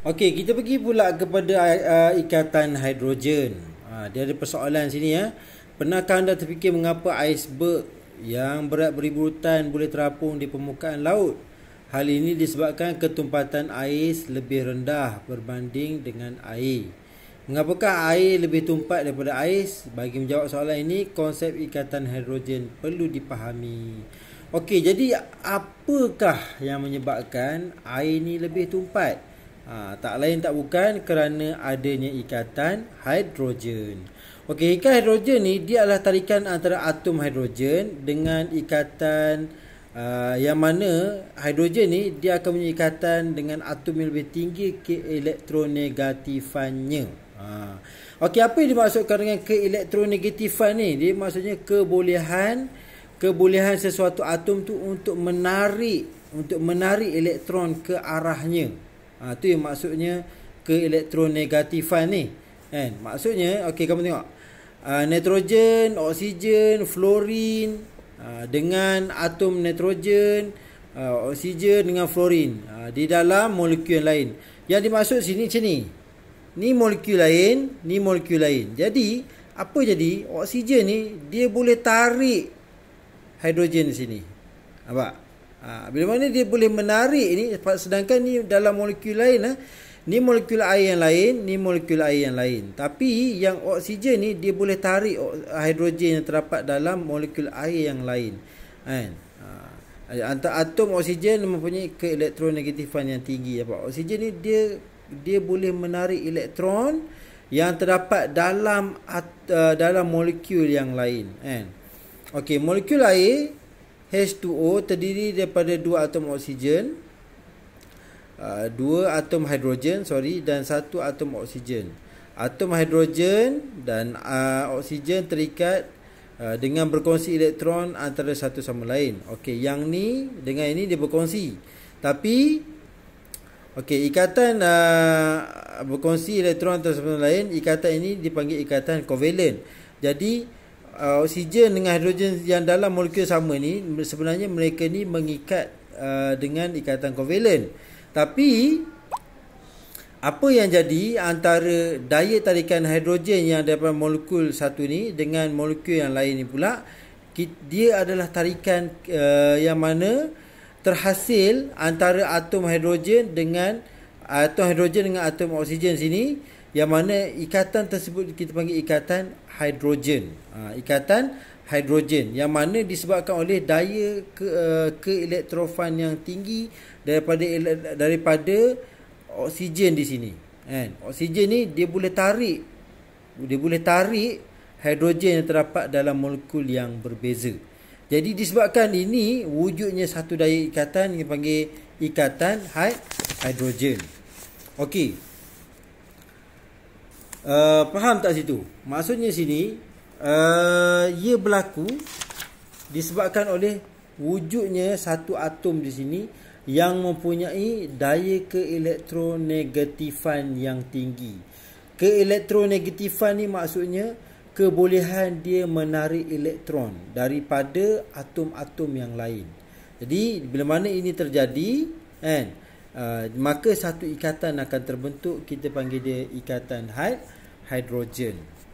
Okey, kita pergi pula kepada uh, ikatan hidrogen. Uh, dia ada persoalan sini ya. Pernahkah anda terfikir mengapa iceberg yang berat beribu tan boleh terapung di permukaan laut? Hal ini disebabkan ketumpatan ais lebih rendah berbanding dengan air. Mengapakah air lebih tumpat daripada ais? Bagi menjawab soalan ini, konsep ikatan hidrogen perlu dipahami. Okey, jadi apakah yang menyebabkan air ini lebih tumpat? ha, Tak lain tak bukan kerana adanya ikatan hidrogen Okey, ikatan hidrogen ni dia adalah tarikan antara atom hidrogen dengan ikatan uh, yang mana hidrogen ni dia akan punya ikatan dengan atom yang lebih tinggi keelektronegatifannya. Ha. Okey, apa yang dimaksudkan dengan keelektronegatifan ni? Dia maksudnya kebolehan kebolehan sesuatu atom tu untuk menarik untuk menarik elektron ke arahnya ha, tu yang maksudnya ke elektronegatifan ni kan maksudnya okey kamu tengok ha, nitrogen oksigen fluorin ha, dengan atom nitrogen ha, oksigen dengan fluorin ha, di dalam molekul lain yang dimaksud sini macam ni ni molekul lain ni molekul lain jadi apa jadi oksigen ni dia boleh tarik hidrogen sini nampak Ha, bila mana dia boleh menarik ini sedangkan ni dalam molekul lain eh, ni molekul air yang lain, ni molekul air yang lain. Tapi yang oksigen ni dia boleh tarik hidrogen yang terdapat dalam molekul air yang lain. Kan? Ha. Antara atom oksigen mempunyai keelektronegatifan yang tinggi. Apa? Oksigen ni dia dia boleh menarik elektron yang terdapat dalam uh, dalam molekul yang lain kan okey molekul air H2O terdiri daripada dua atom oksigen, uh, dua atom hidrogen, sorry, dan satu atom oksigen. Atom hidrogen dan uh, oksigen terikat uh, dengan berkongsi elektron antara satu sama lain. Okey, yang ni dengan ini dia berkongsi. Tapi, okey, ikatan uh, berkongsi elektron antara satu sama lain, ikatan ini dipanggil ikatan kovalen. Jadi, uh, oksigen dengan hidrogen yang dalam molekul sama ni sebenarnya mereka ni mengikat uh, dengan ikatan kovalen. Tapi apa yang jadi antara daya tarikan hidrogen yang daripada molekul satu ni dengan molekul yang lain ni pula dia adalah tarikan uh, yang mana terhasil antara atom hidrogen dengan atom hidrogen dengan atom oksigen sini yang mana ikatan tersebut kita panggil ikatan hidrogen ha, ikatan hidrogen yang mana disebabkan oleh daya ke uh, keelektrofan yang tinggi daripada daripada oksigen di sini kan oksigen ni dia boleh tarik dia boleh tarik hidrogen yang terdapat dalam molekul yang berbeza jadi disebabkan ini wujudnya satu daya ikatan yang panggil ikatan hidrogen Okey. Uh, faham tak situ? Maksudnya sini uh, ia berlaku disebabkan oleh wujudnya satu atom di sini yang mempunyai daya keelektronegatifan yang tinggi. Keelektronegatifan ni maksudnya kebolehan dia menarik elektron daripada atom-atom yang lain. Jadi bila mana ini terjadi kan eh, uh, maka satu ikatan akan terbentuk kita panggil dia ikatan hid- hidrogen